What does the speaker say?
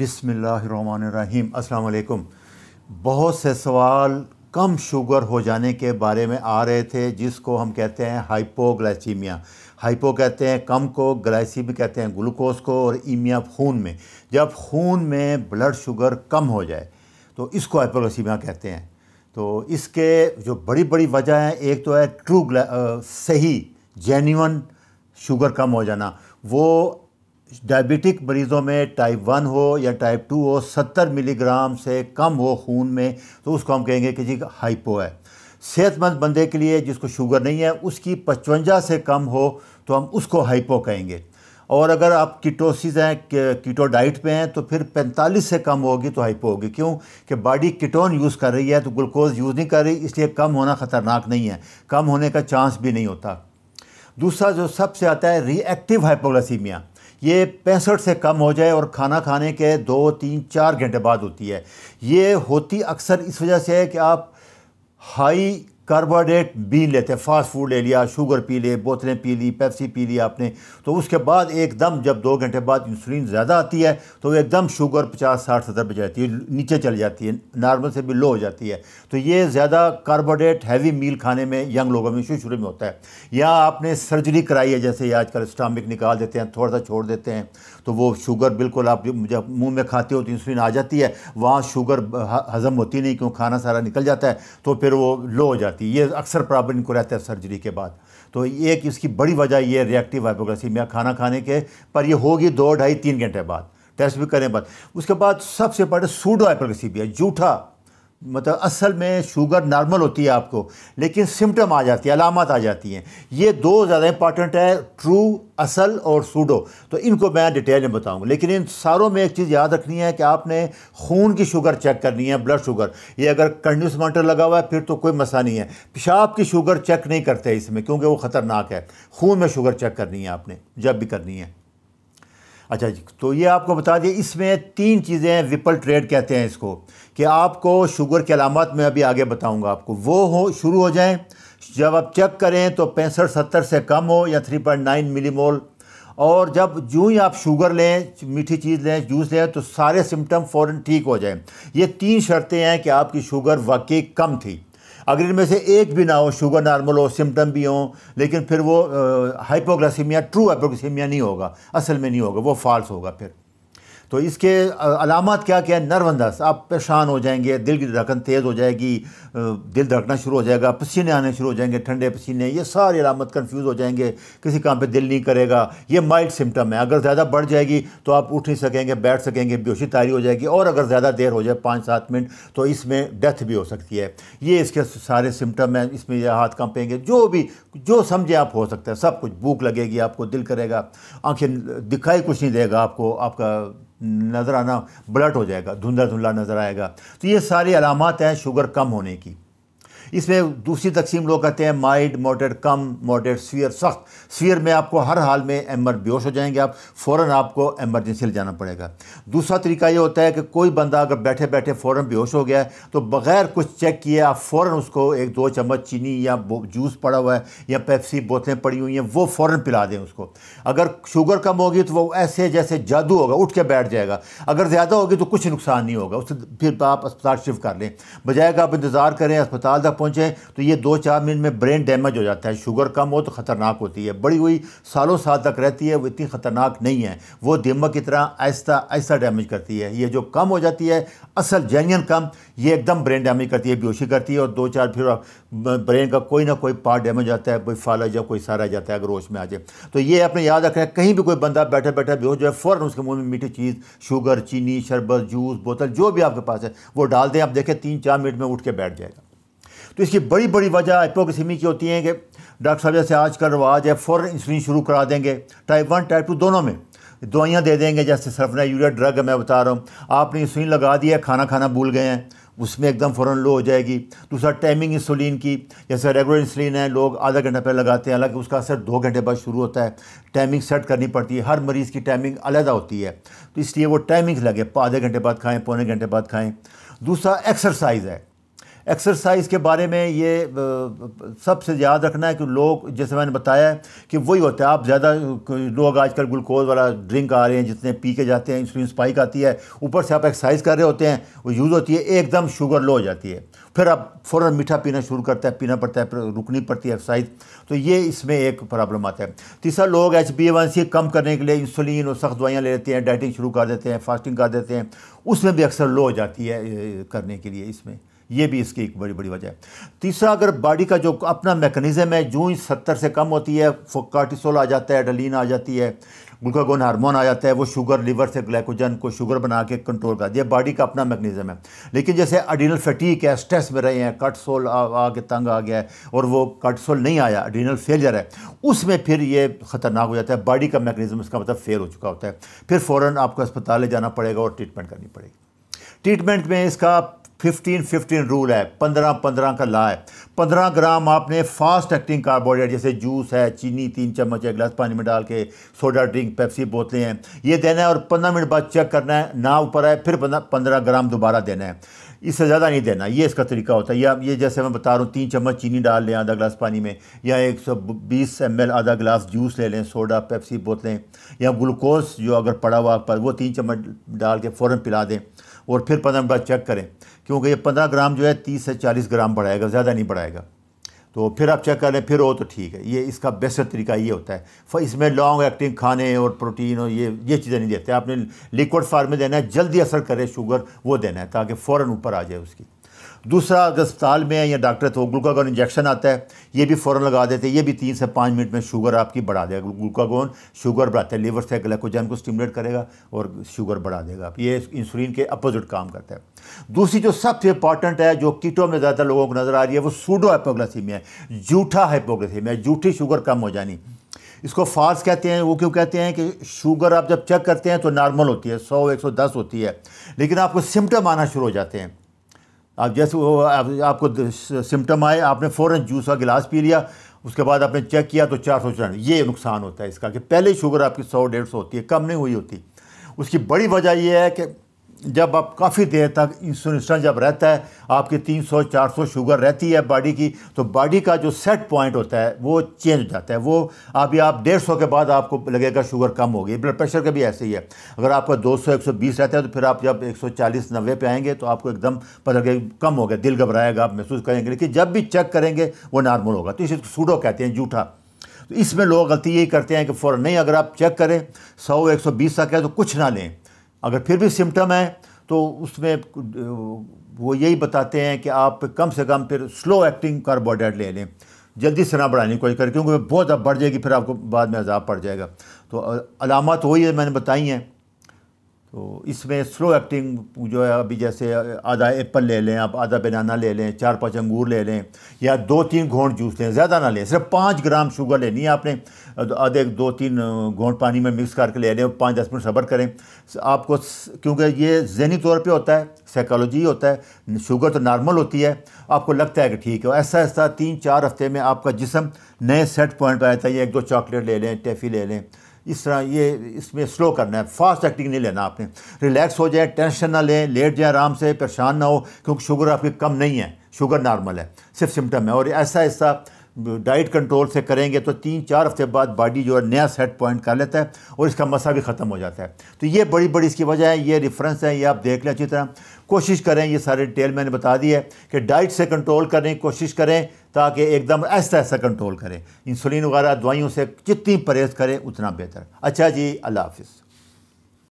बिसमीम अस्सलाम बहुत से सवाल कम शुगर हो जाने के बारे में आ रहे थे जिसको हम कहते हैं हाइपोग्लाइसीमिया हाइपो कहते हैं कम को ग्लाइसीमिक कहते हैं ग्लूकोज को और ईमिया खून में जब खून में ब्लड शुगर कम हो जाए तो इसको हाइपोग्लाइसीमिया कहते हैं तो इसके जो बड़ी बड़ी वजह हैं एक तो है ट्रू सही जेन्यून शुगर कम हो जाना वो डायबिटिक मरीज़ों में टाइप वन हो या टाइप टू हो सत्तर मिलीग्राम से कम हो खून में तो उसको हम कहेंगे कि जी हाइपो है सेहतमंद बंदे के लिए जिसको शुगर नहीं है उसकी पचवंजा से कम हो तो हम उसको हाइपो कहेंगे और अगर आप कीटोसिस हैं कीटो डाइट पे हैं तो फिर 45 से कम होगी तो हाइपो होगी क्यों कि बॉडी कीटोन यूज़ कर रही है तो ग्लूकोज यूज़ नहीं कर रही इसलिए कम होना ख़तरनाक नहीं है कम होने का चांस भी नहीं होता दूसरा जो सबसे आता है रिएक्टिव हाइपोग्लासीमिया ये पैंसठ से कम हो जाए और खाना खाने के दो तीन चार घंटे बाद होती है ये होती अक्सर इस वजह से है कि आप हाई कार्बोहाइड्रेट बी लेते हैं फास्ट फूड ले लिया शुगर पी लिए बोतलें पी ली पेप्सी पी ली आपने तो उसके बाद एकदम जब दो घंटे बाद इंसुलिन ज़्यादा आती है तो एकदम शुगर पचास साठ सत्तर पर जाती है नीचे चल जाती है नॉर्मल से भी लो हो जाती है तो ये ज़्यादा कार्बोहाइड्रेट हैवी मील खाने में यंग लोगों में शुरू शुरू में होता है या आपने सर्जरी कराई है जैसे आजकल स्टामिक निकाल देते हैं थोड़ा सा छोड़ देते हैं तो वो शुगर बिल्कुल आप जब मुँह में खाते हो तो इंसुलिन आ जाती है वहाँ शुगर हज़म होती नहीं क्यों खाना सारा निकल जाता है तो फिर वो लो हो जाती है जाती है ये अक्सर प्रॉब्लम इनको रहता है सर्जरी के बाद तो एक इसकी बड़ी वजह ये रिएक्टिव में खाना खाने के पर ये होगी दो ढाई तीन घंटे बाद टेस्ट भी करें बाद उसके बाद सबसे पहले सूडो भी है जूठा मतलब असल में शुगर नॉर्मल होती है आपको लेकिन सिम्टम आ जाती है अलामत आ जाती हैं ये दो ज़्यादा इंपॉर्टेंट है ट्रू असल और सूडो तो इनको मैं डिटेल में बताऊंगा लेकिन इन सारों में एक चीज़ याद रखनी है कि आपने खून की शुगर चेक करनी है ब्लड शुगर ये अगर कंटिन्यूस मॉनिटर लगा हुआ है फिर तो कोई मसा नहीं है पेशाब की शुगर चेक नहीं करते इसमें क्योंकि वो ख़तरनाक है खून में शुगर चेक करनी है आपने जब भी करनी है अच्छा जी तो ये आपको बता दिए इसमें तीन चीज़ें हैं विपल ट्रेड कहते हैं इसको कि आपको शुगर के अलामत में अभी आगे बताऊंगा आपको वो हो शुरू हो जाएं जब आप चेक करें तो पैंसठ सत्तर से कम हो या three point nine millimole और जब जूँ ही आप शुगर लें मीठी चीज़ लें जूस लें तो सारे सिम्टम फ़ौर ठीक हो जाएँ ये तीन शर्तें हैं कि आपकी शुगर वाकई कम थी अगर इनमें से एक भी ना हो शुगर नॉर्मल हो सिम्टम भी हो लेकिन फिर वो हाइपोग्लासीमिया ट्रू हाइपोग्लासीमिया नहीं होगा असल में नहीं होगा वो फॉल्स होगा फिर तो इसके अलामत क्या क्या है नर्व अंदाज आप परेशान हो जाएंगे दिल की धड़कन तेज़ हो जाएगी दिल धड़कना शुरू हो जाएगा पसीने आने शुरू हो जाएंगे ठंडे पसीने ये सारी अलामत कन्फ्यूज़ हो जाएंगे किसी काम पे दिल नहीं करेगा ये माइल्ड सिम्टम है अगर ज़्यादा बढ़ जाएगी तो आप उठ नहीं सकेंगे बैठ सकेंगे बेहोशी तारी हो जाएगी और अगर ज़्यादा देर हो जाए पाँच सात मिनट तो इसमें डेथ भी हो सकती है ये इसके सारे सिम्टम हैं इसमें यह हाथ कांपेंगे जो भी जो समझे आप हो सकता है सब कुछ भूख लगेगी आपको दिल करेगा आँखें दिखाई कुछ नहीं देगा आपको आपका नज़र आना ब्लट हो जाएगा धुंधला धुंधला नज़र आएगा तो ये सारी अलामत हैं शुगर कम होने की इसमें दूसरी तकसीम लोग कहते हैं माइड मॉडरेट कम मोडेड स्वीयर सख्त स्वीयर में आपको हर हाल में एमर बेहोश हो जाएंगे आप फ़ौर आपको एमरजेंसी ले जाना पड़ेगा दूसरा तरीका ये होता है कि कोई बंदा अगर बैठे बैठे फ़ौर बेहोश हो गया है तो बग़ैर कुछ चेक किए आप फ़ौर उसको एक दो चम्मच चीनी या जूस पड़ा हुआ है या पेप्सी बोतलें पड़ी हुई हैं वो फ़ौर पिला दें उसको अगर शुगर कम होगी तो वो ऐसे जैसे जादू होगा उठ के बैठ जाएगा अगर ज़्यादा होगी तो कुछ नुकसान नहीं होगा उससे फिर आप अस्पताल शिफ्ट कर लें बजाय आप इंतज़ार करें अस्पताल तक पहुँचे तो ये दो चार मिनट में ब्रेन डैमेज हो जाता है शुगर कम हो तो ख़तरनाक होती है बड़ी हुई सालों साल तक रहती है वो इतनी ख़तरनाक नहीं है वो दिमाग की तरह आहिस्ता आहिस्ता डैमेज करती है ये जो कम हो जाती है असल जेन्यन कम ये एकदम ब्रेन डैमेज करती है बेहोशी करती है और दो चार फिर ब्रेन का कोई ना कोई पार्ट डैमेज आता है कोई फालज या कोई सारा जाता है अगर होश में आ जाए तो ये अपने याद रखा है कहीं भी कोई बंदा बैठा बैठा बेहोश जो है फ़ौरन उसके मुँह में मीठी चीज़ शुगर चीनी शरबत जूस बोतल जो भी आपके पास है वो डाल दें आप देखें तीन चार मिनट में उठ के बैठ जाएगा तो इसकी बड़ी बड़ी वजह हाइपोक्सीमी की होती है कि डॉक्टर साहब जैसे आज का रवाज है फ़ौर इंसुलिन शुरू करा देंगे टाइप वन टाइप टू दोनों में दवाइयाँ दे देंगे जैसे सरफना यूरिया ड्रग है मैं बता रहा हूँ आपने इंसुलिन लगा दिया खाना खाना भूल गए हैं उसमें एकदम फ़ौरन लो हो जाएगी दूसरा टाइमिंग इंसुलिन की जैसे रेगुलर इंसुलिन है लोग आधा घंटा पहले लगाते हैं हालांकि उसका असर दो घंटे बाद शुरू होता है टाइमिंग सेट करनी पड़ती है हर मरीज़ की टाइमिंग अलहदा होती है तो इसलिए वो टाइमिंग लगे आधे घंटे बाद खाएँ पौने घंटे बाद खाएँ दूसरा एक्सरसाइज है एक्सरसाइज के बारे में ये सबसे याद रखना है कि लोग जैसे मैंने बताया कि वही होता है आप ज़्यादा लोग आजकल ग्लूकोज वाला ड्रिंक आ रहे हैं जितने पी के जाते हैं इंसुलिन स्पाइक आती है ऊपर से आप एक्सरसाइज कर रहे होते हैं वो यूज़ होती है एकदम शुगर लो हो जाती है फिर आप फ़ौर मीठा पीना शुरू करता है पीना पड़ता है रुकनी पड़ती है एक्सरसाइज तो ये इसमें एक प्रॉब्लम आता है तीसरा लोग एच बी वन सी कम करने के लिए इंसुलिन और सख्त दवाइयाँ ले लेते हैं डाइटिंग शुरू कर देते हैं फास्टिंग कर देते हैं उसमें भी अक्सर लो हो जाती है करने के लिए इसमें ये भी इसकी एक बड़ी बड़ी वजह है तीसरा अगर बॉडी का जो अपना मैकेनिज़्म है जो ही सत्तर से कम होती है कार्टिसोल आ जाता है डलिन आ जाती है ग्लूकागोन हार्मोन आ जाता है वो शुगर लीवर से ग्लाइकोजन को शुगर बना के कंट्रोल कर दिया बॉडी का अपना मैकनिज़म है लेकिन जैसे अडीनल फटीक है स्ट्रेस में रहे हैं कटसोल आगे तंग आ गया है और वो कटसोल नहीं आया अडीनल फेलियर है उसमें फिर ये ख़तरनाक हो जाता है बॉडी का मैकनिज़म इसका मतलब फेल हो चुका होता है फिर फ़ौर आपको अस्पताल ले जाना पड़ेगा और ट्रीटमेंट करनी पड़ेगी ट्रीटमेंट में इसका फिफ्टीन फिफ्टीन रूल है पंद्रह पंद्रह का ला है पंद्रह ग्राम आपने फास्ट एक्टिंग कार्बोहाइड्रेट जैसे जूस है चीनी तीन चम्मच एक गिलास पानी में डाल के सोडा ड्रिंक पेप्सी बोतलें हैं ये देना है और पंद्रह मिनट बाद चेक करना है ना ऊपर आए फिर पंद्रह ग्राम दोबारा देना है इससे ज़्यादा नहीं देना ये इसका तरीका होता है या ये जैसे मैं बता रहा हूँ तीन चम्मच चीनी डाल लें आधा गिलास पानी में या एक सौ बीस एम एल आधा गिलास जूस ले लें सोडा पेप्सी बोतलें या ग्लूकोज जो अगर पड़ा हुआ पर वो तीन चम्मच डाल के फ़ौरन पिला दें और फिर पंद्रह मिनट बाद चेक करें क्योंकि ये पंद्रह ग्राम जो है तीस से चालीस ग्राम बढ़ाएगा ज़्यादा नहीं बढ़ाएगा तो फिर आप चेक कर लें फिर हो तो ठीक है ये इसका बेहतर तरीका ये होता है इसमें लॉन्ग एक्टिंग खाने और प्रोटीन और ये ये चीज़ें नहीं देते आपने लिक्विड फार्म में देना है जल्दी असर करे शुगर वो देना है ताकि फ़ौर ऊपर आ जाए उसकी दूसरा अगर अस्पताल में है या डॉक्टर तो ग्लूकागोन इंजेक्शन आता है ये भी फ़ौरन लगा देते हैं ये भी तीन से पाँच मिनट में शुगर आपकी बढ़ा देगा ग्लूकागोन शुगर बढ़ाता है लीवर से ग्लाइकोजन को स्टिमुलेट करेगा और शुगर बढ़ा देगा ये इंसुलिन के अपोजिट काम करता है दूसरी जो सबसे इंपॉर्टेंट है जो कीटो में ज़्यादातर लोगों को नज़र आ रही है वो सूडो हाइपोग्लासीमिया है जूठा हाइपोग्लासीमिया है जूठी शुगर कम हो जानी इसको फास्ट कहते हैं वो क्यों कहते हैं कि शुगर आप जब चेक करते हैं तो नॉर्मल होती है सौ एक सौ दस होती है लेकिन आपको सिम्टम आना शुरू हो जाते हैं आप जैसे वो आप, आपको सिम्टम आए आपने फ़ौर जूस का गिलास पी लिया उसके बाद आपने चेक किया तो चार सौ चौरानवे ये नुकसान होता है इसका कि पहले शुगर आपकी सौ डेढ़ सौ होती है कम नहीं हुई होती उसकी बड़ी वजह यह है कि जब आप काफ़ी देर तक इंसुलिन जब रहता है आपकी 300-400 शुगर रहती है बॉडी की तो बॉडी का जो सेट पॉइंट होता है वो चेंज हो जाता है वो अभी आप 150 के बाद आपको लगेगा शुगर कम होगी ब्लड प्रेशर का भी ऐसे ही है अगर आपका 200 120 रहता है तो फिर आप जब 140 90 पे आएंगे तो आपको एकदम पता लगेगा कम हो गया दिल घबराएगा आप महसूस करेंगे लेकिन जब भी चेक करेंगे वो नॉर्मल होगा तो इसे सूडो कहते हैं जूठा तो इसमें लोग गलती यही करते हैं कि फ़ौर नहीं अगर आप चेक करें सौ एक सौ बीस तक है तो कुछ ना लें अगर फिर भी सिम्टम है तो उसमें वो यही बताते हैं कि आप कम से कम फिर स्लो एक्टिंग कार्बोहाइड्रेट ले लें जल्दी से ना बढ़ाने की कोशिश करें क्योंकि बहुत अब बढ़ जाएगी फिर आपको बाद में अजाब पड़ जाएगा तो अलामत वही है मैंने बताई हैं तो इसमें स्लो एक्टिंग जो है अभी जैसे आधा एप्पल ले लें आप आधा बनाना ले लें चार पांच अंगूर ले लें या दो तीन घोंट जूस लें ज़्यादा ना लें सिर्फ पाँच ग्राम शुगर लेनी है आपने आधे दो तीन घोंट पानी में मिक्स करके ले लें पाँच दस मिनट सब्र करें आपको क्योंकि ये जहनी तौर पर होता है साइकोलॉजी होता है शुगर तो नॉर्मल होती है आपको लगता है कि ठीक है ऐसा ऐसा तीन चार हफ्ते में आपका जिसम नए सेट पॉइंट पर आता है एक दो चॉकलेट ले लें टैफ़ी ले लें इस तरह ये इसमें स्लो करना है फास्ट एक्टिंग नहीं लेना आपने रिलैक्स हो जाए टेंशन ना लें लेट जाए आराम से परेशान ना हो क्योंकि शुगर आपकी कम नहीं है शुगर नॉर्मल है सिर्फ सिम्टम है और ऐसा ऐसा डाइट कंट्रोल से करेंगे तो तीन चार हफ्ते बाद बॉडी जो है नया सेट पॉइंट कर लेता है और इसका मसा भी ख़त्म हो जाता है तो ये बड़ी बड़ी इसकी वजह है ये रेफरेंस है ये आप देख लें अच्छी तरह कोशिश करें ये सारे डिटेल मैंने बता दी है कि डाइट से कंट्रोल करने की कोशिश करें ताकि एकदम ऐसा ऐसा कंट्रोल करें इंसुलिन वगैरह दवाइयों से जितनी परहेज़ करें उतना बेहतर अच्छा जी अल्लाह हाफिज़